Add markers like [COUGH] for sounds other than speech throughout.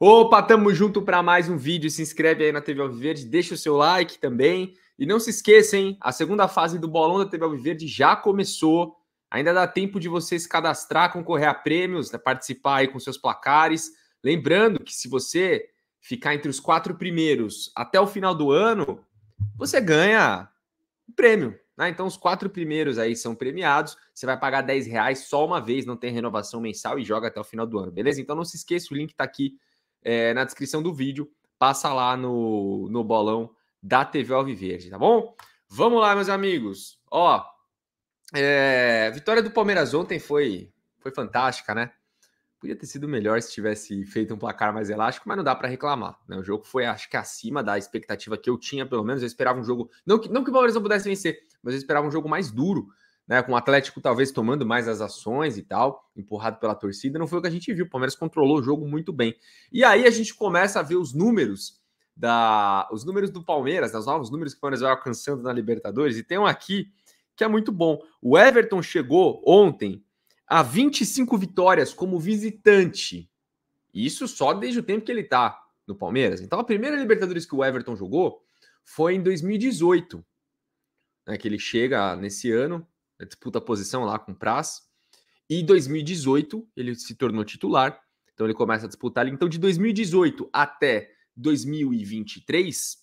Opa, tamo junto para mais um vídeo. Se inscreve aí na TV Alviverde, deixa o seu like também. E não se esqueça, hein? A segunda fase do bolão da TV Alviverde já começou. Ainda dá tempo de você se cadastrar, concorrer a prêmios, né, participar aí com seus placares. Lembrando que se você ficar entre os quatro primeiros até o final do ano, você ganha um prêmio. Né? Então, os quatro primeiros aí são premiados. Você vai pagar 10 reais só uma vez, não tem renovação mensal e joga até o final do ano, beleza? Então, não se esqueça, o link está aqui é, na descrição do vídeo. Passa lá no, no bolão da TV Alviverde, tá bom? Vamos lá, meus amigos. Ó, é, vitória do Palmeiras ontem foi, foi fantástica, né? Podia ter sido melhor se tivesse feito um placar mais elástico, mas não dá para reclamar. Né? O jogo foi, acho que, acima da expectativa que eu tinha, pelo menos. Eu esperava um jogo. Não que, não que o Palmeiras não pudesse vencer, mas eu esperava um jogo mais duro né, com o Atlético talvez tomando mais as ações e tal, empurrado pela torcida, não foi o que a gente viu. O Palmeiras controlou o jogo muito bem. E aí a gente começa a ver os números da os números do Palmeiras, os novos números que o Palmeiras vai alcançando na Libertadores, e tem um aqui que é muito bom. O Everton chegou ontem a 25 vitórias como visitante. Isso só desde o tempo que ele tá no Palmeiras. Então a primeira Libertadores que o Everton jogou foi em 2018, né, que ele chega nesse ano é disputa a posição lá com o Praz. E em 2018 ele se tornou titular, então ele começa a disputar ali. Então de 2018 até 2023,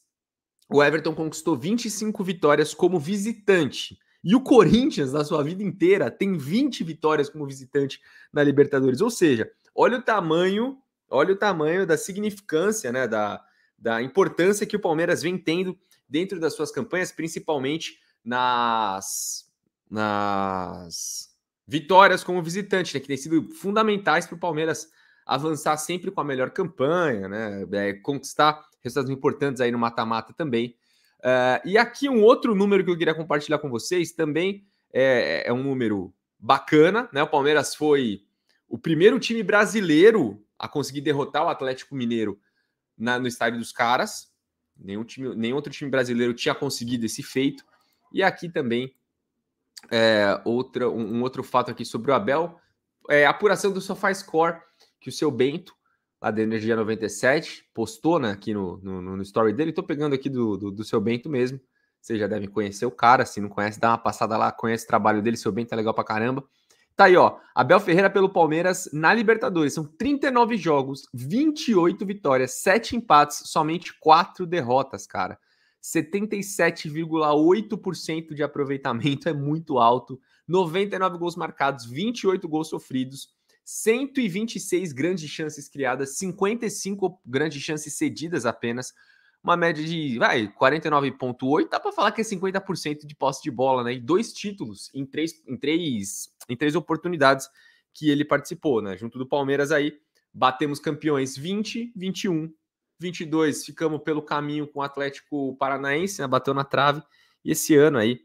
o Everton conquistou 25 vitórias como visitante. E o Corinthians, na sua vida inteira, tem 20 vitórias como visitante na Libertadores. Ou seja, olha o tamanho, olha o tamanho da significância, né? Da, da importância que o Palmeiras vem tendo dentro das suas campanhas, principalmente nas nas vitórias como visitante, né, que tem sido fundamentais para o Palmeiras avançar sempre com a melhor campanha, né, é, conquistar resultados importantes aí no mata-mata também. Uh, e aqui um outro número que eu queria compartilhar com vocês também é, é, é um número bacana, né? O Palmeiras foi o primeiro time brasileiro a conseguir derrotar o Atlético Mineiro na, no estádio dos caras. Nenhum, time, nenhum outro time brasileiro tinha conseguido esse feito. E aqui também é, outra, um, um, outro fato aqui sobre o Abel, é a apuração do SofaScore, que o seu Bento, lá da Energia 97, postou né, aqui no, no, no story dele. Estou pegando aqui do, do, do, seu Bento mesmo. Vocês já devem conhecer o cara, se não conhece, dá uma passada lá, conhece o trabalho dele, seu Bento é legal pra caramba. Tá aí, ó. Abel Ferreira pelo Palmeiras na Libertadores. São 39 jogos, 28 vitórias, 7 empates, somente 4 derrotas, cara. 77,8% de aproveitamento [LAUGHS] é muito alto, 99 gols marcados, 28 gols sofridos, 126 grandes chances criadas, 55 grandes chances cedidas apenas, uma média de, vai, 49.8, dá para falar que é 50% de posse de bola, né? E dois títulos em três em três em três oportunidades que ele participou, né? Junto do Palmeiras aí, batemos campeões 20, 21 22 ficamos pelo caminho com o Atlético Paranaense, né, bateu na trave. E esse ano aí,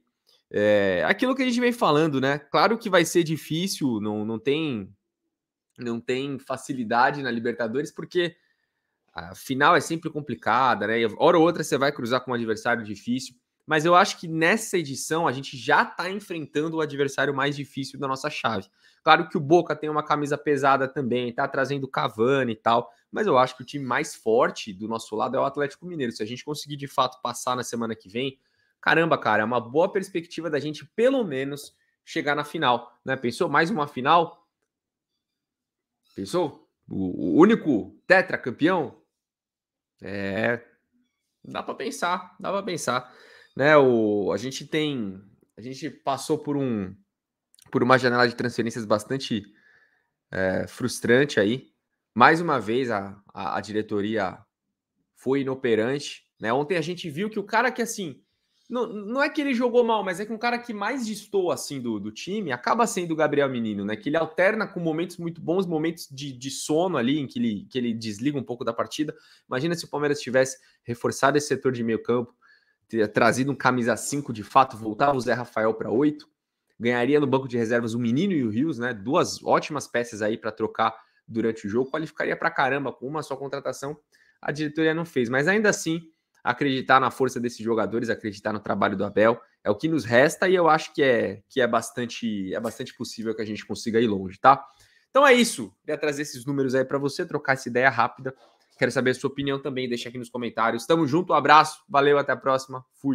é, aquilo que a gente vem falando, né? Claro que vai ser difícil, não, não tem não tem facilidade na Libertadores, porque a final é sempre complicada, né? Hora ou outra você vai cruzar com um adversário difícil mas eu acho que nessa edição a gente já está enfrentando o adversário mais difícil da nossa chave. Claro que o Boca tem uma camisa pesada também, está trazendo Cavani e tal, mas eu acho que o time mais forte do nosso lado é o Atlético Mineiro. Se a gente conseguir de fato passar na semana que vem, caramba, cara, é uma boa perspectiva da gente pelo menos chegar na final, né? Pensou mais uma final? Pensou? O, único tetracampeão? É, dá para pensar, dá para pensar né? O, a gente tem, a gente passou por um, por uma janela de transferências bastante é, frustrante aí. Mais uma vez a, a, a diretoria foi inoperante, né? Ontem a gente viu que o cara que assim não, não é que ele jogou mal, mas é que um cara que mais distou assim do, do time acaba sendo o Gabriel Menino, né? Que ele alterna com momentos muito bons, momentos de, de sono ali, em que ele, que ele desliga um pouco da partida. Imagina se o Palmeiras tivesse reforçado esse setor de meio campo, teria trazido um camisa 5 de fato, voltava o Zé Rafael para 8, ganharia no banco de reservas o Menino e o Rios, né? Duas ótimas peças aí para trocar durante o jogo, qualificaria para caramba com uma só contratação. A diretoria não fez, mas ainda assim, acreditar na força desses jogadores, acreditar no trabalho do Abel, é o que nos resta e eu acho que é que é bastante é bastante possível que a gente consiga ir longe, tá? Então é isso. ia trazer esses números aí para você trocar essa ideia rápida Quero saber a sua opinião também, deixa aqui nos comentários. Tamo junto, um abraço, valeu, até a próxima, fui!